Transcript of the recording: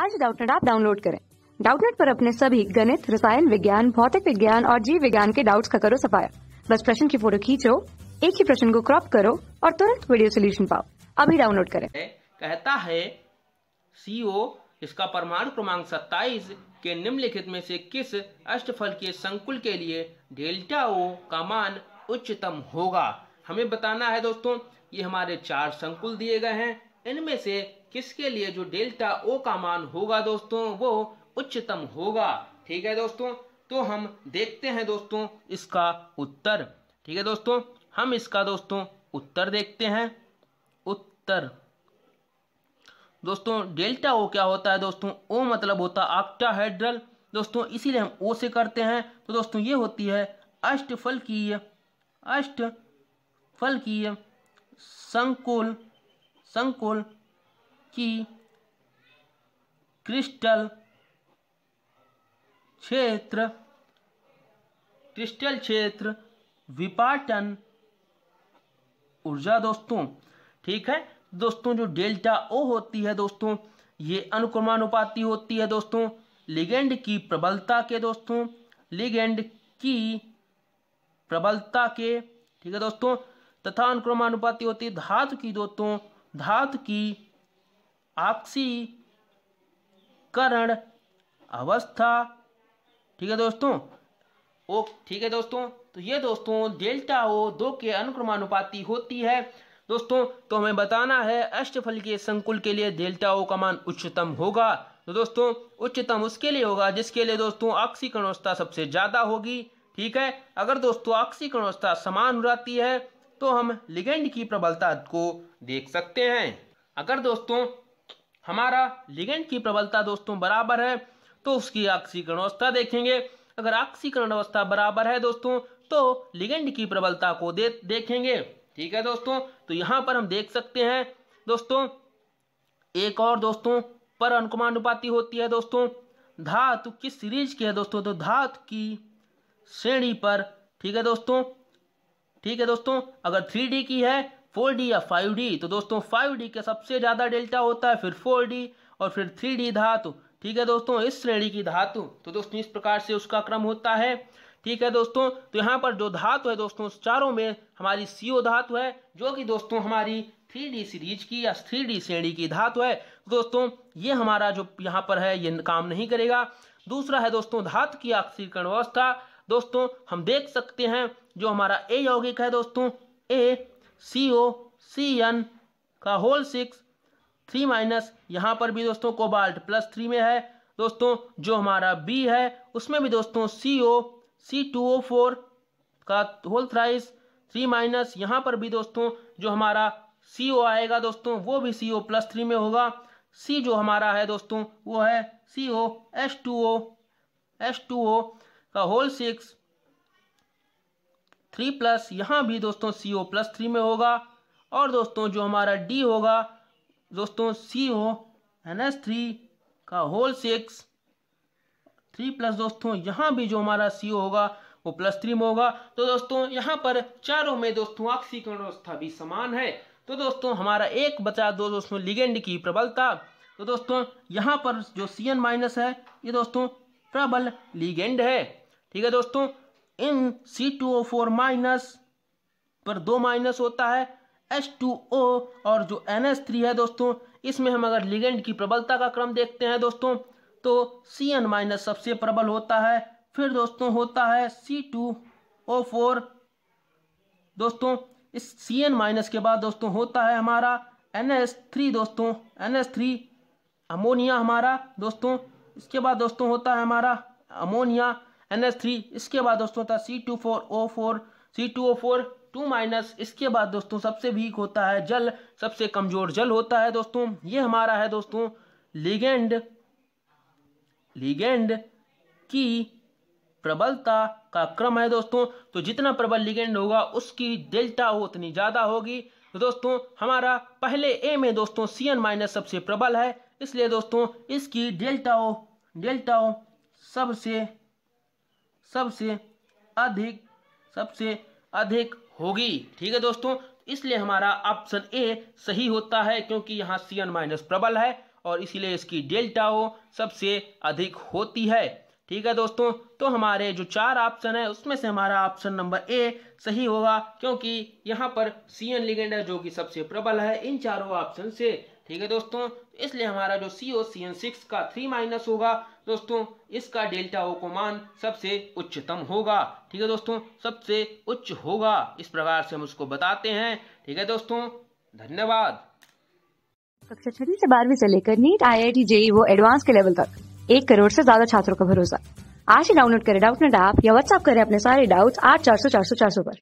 आज डाउटनेट आप डाउनलोड करें डाउटनेट पर अपने सभी गणित रसायन विज्ञान भौतिक विज्ञान और जीव विज्ञान के डाउट्स का करो सफाया बस प्रश्न की फोटो खींचो एक ही प्रश्न को क्रॉप करो और तुरंत वीडियो सोल्यूशन पाओ अभी डाउनलोड करें कहता है सीओ इसका परमाणु क्रमांक 27 के निम्नलिखित में से किस अष्टफल के संकुल के लिए डेल्टा ओ का मान उच्चतम होगा हमें बताना है दोस्तों ये हमारे चार संकुल दिए गए हैं इनमें से किसके लिए जो डेल्टा ओ का मान होगा दोस्तों वो उच्चतम होगा ठीक है दोस्तों तो हम देखते हैं दोस्तों इसका उत्तर ठीक है दोस्तों हम इसका दोस्तों उत्तर देखते हैं उत्तर दोस्तों डेल्टा ओ क्या होता है दोस्तों ओ मतलब होता है आक्टाहाइड्रल दोस्तों इसीलिए हम ओ से करते हैं तो दोस्तों ये होती है अष्ट फल की फल की संकुल संकुल कि क्रिस्टल क्षेत्र क्रिस्टल क्षेत्र विपाटन ऊर्जा दोस्तों ठीक है दोस्तों जो डेल्टा ओ होती है दोस्तों ये अनुक्रमानुपाती होती है दोस्तों लिगेंड की प्रबलता के दोस्तों लिगेंड की प्रबलता के ठीक है दोस्तों तथा अनुक्रमानुपाती होती है धातु की दोस्तों धातु की ऑक्सीकरण अवस्था ठीक है दोस्तों ओ ठीक है दोस्तों तो ये दोस्तों डेल्टा ओ दो के अनुक्रमानुपाति होती है दोस्तों तो हमें बताना है अष्टफल के संकुल के लिए डेल्टा ओ का मान उच्चतम होगा तो दोस्तों उच्चतम उसके लिए होगा जिसके लिए दोस्तों ऑक्सीकरण अवस्था सबसे ज़्यादा होगी ठीक है अगर दोस्तों ऑक्सीकरण अवस्था समान हो जाती है तो हम लिगेंड की प्रबलता को देख सकते हैं अगर दोस्तों हमारा लिगेंड की प्रबलता दोस्तों बराबर है तो उसकी ऑक्सीकरण अवस्था देखेंगे अगर ऑक्सीकरण अवस्था बराबर है दोस्तों तो लिगेंड की प्रबलता को दे देखेंगे ठीक है दोस्तों तो यहाँ पर हम देख सकते हैं दोस्तों एक और दोस्तों पर अनुकमानुपाती होती है दोस्तों धातु किस सीरीज की है दोस्तों तो धातु की श्रेणी पर ठीक है दोस्तों ठीक है दोस्तों अगर थ्री की है फोर डी या फाइव डी तो दोस्तों फाइव डी का सबसे ज़्यादा डेल्टा होता है फिर फोर डी और फिर थ्री डी धातु ठीक है दोस्तों इस श्रेणी की धातु तो दोस्तों इस प्रकार से उसका क्रम होता है ठीक है दोस्तों तो यहाँ पर जो धातु है दोस्तों चारों में हमारी ओ धातु है जो कि दोस्तों हमारी थ्री डी सीरीज की या थ्री डी श्रेणी की धातु है तो दोस्तों ये हमारा जो यहाँ पर है ये काम नहीं करेगा दूसरा है दोस्तों धातु की ऑक्सीकरण अवस्था दोस्तों हम देख सकते हैं जो हमारा ए यौगिक है दोस्तों A C O C N का होल सिक्स थ्री माइनस यहाँ पर भी दोस्तों कोबाल्ट प्लस थ्री में है दोस्तों जो हमारा बी है उसमें भी दोस्तों C O C two O four का होल थ्राइस थ्री माइनस यहाँ पर भी दोस्तों जो हमारा सी ओ आएगा दोस्तों वो भी सी ओ प्लस थ्री में होगा सी जो हमारा है दोस्तों वो है C O S two O S two O का होल सिक्स थ्री प्लस यहाँ भी दोस्तों सी ओ प्लस थ्री में होगा और दोस्तों जो हमारा डी होगा दोस्तों C O N S three का होल सिक्स थ्री प्लस दोस्तों यहाँ भी जो हमारा सी ओ होगा वो प्लस थ्री में होगा तो दोस्तों यहाँ पर चारों में दोस्तों ऑक्सीकरण अवस्था भी समान है तो दोस्तों हमारा एक बचा दो दोस्तों लिगेंड की प्रबलता तो दोस्तों यहाँ पर जो सी एन माइनस है ये दोस्तों प्रबल लिगेंड है ठीक है दोस्तों इन C two O four minus पर दो माइनस होता है एच टू ओ और जो एन एस थ्री है दोस्तों इसमें हम अगर लिगेंड की प्रबलता का क्रम देखते हैं दोस्तों तो सी एन माइनस सबसे प्रबल होता है फिर दोस्तों होता है सी टू ओ फोर दोस्तों इस सी एन माइनस के बाद दोस्तों होता है हमारा एन एस थ्री दोस्तों एन एस थ्री अमोनिया हमारा दोस्तों इसके बाद दोस्तों होता है हमारा अमोनिया एन एस थ्री इसके बाद दोस्तों होता है C two four O four C two O four two minus इसके बाद दोस्तों सबसे वीक होता है जल सबसे कमजोर जल होता है दोस्तों ये हमारा है दोस्तों लिगेंड लिगेंड की प्रबलता का क्रम है दोस्तों तो जितना प्रबल लिगेंड होगा उसकी डेल्टा हो उतनी ज़्यादा होगी तो दोस्तों हमारा पहले ए में दोस्तों सी एन माइनस सबसे प्रबल है इसलिए दोस्तों इसकी डेल्टा डेल्टाओ डेल्टा सबसे सबसे अधिक सबसे अधिक होगी ठीक है दोस्तों इसलिए हमारा ऑप्शन ए सही होता है क्योंकि यहाँ सी एन माइनस प्रबल है और इसीलिए इसकी डेल्टा ओ सबसे अधिक होती है ठीक है दोस्तों तो हमारे जो चार ऑप्शन है उसमें से हमारा ऑप्शन नंबर ए सही होगा क्योंकि यहाँ पर सी एन लिगेंड है जो कि सबसे प्रबल है इन चारों ऑप्शन से ठीक है दोस्तों इसलिए हमारा जो C O C N six का थ्री माइनस होगा दोस्तों इसका डेल्टा ओ को मान सबसे उच्चतम होगा ठीक है दोस्तों सबसे उच्च होगा इस प्रकार से हम उसको बताते हैं ठीक है दोस्तों धन्यवाद कक्षा छठी से बारहवीं से लेकर NEET I I T JEE वो एडवांस के लेवल तक एक करोड़ से ज्यादा छात्रों का भरोसा आज ही डाउनलोड करें डाउट नेट ऐप या व्हाट्सएप करें अपने सारे डाउट्स आठ चार सौ चार सौ चार सौ पर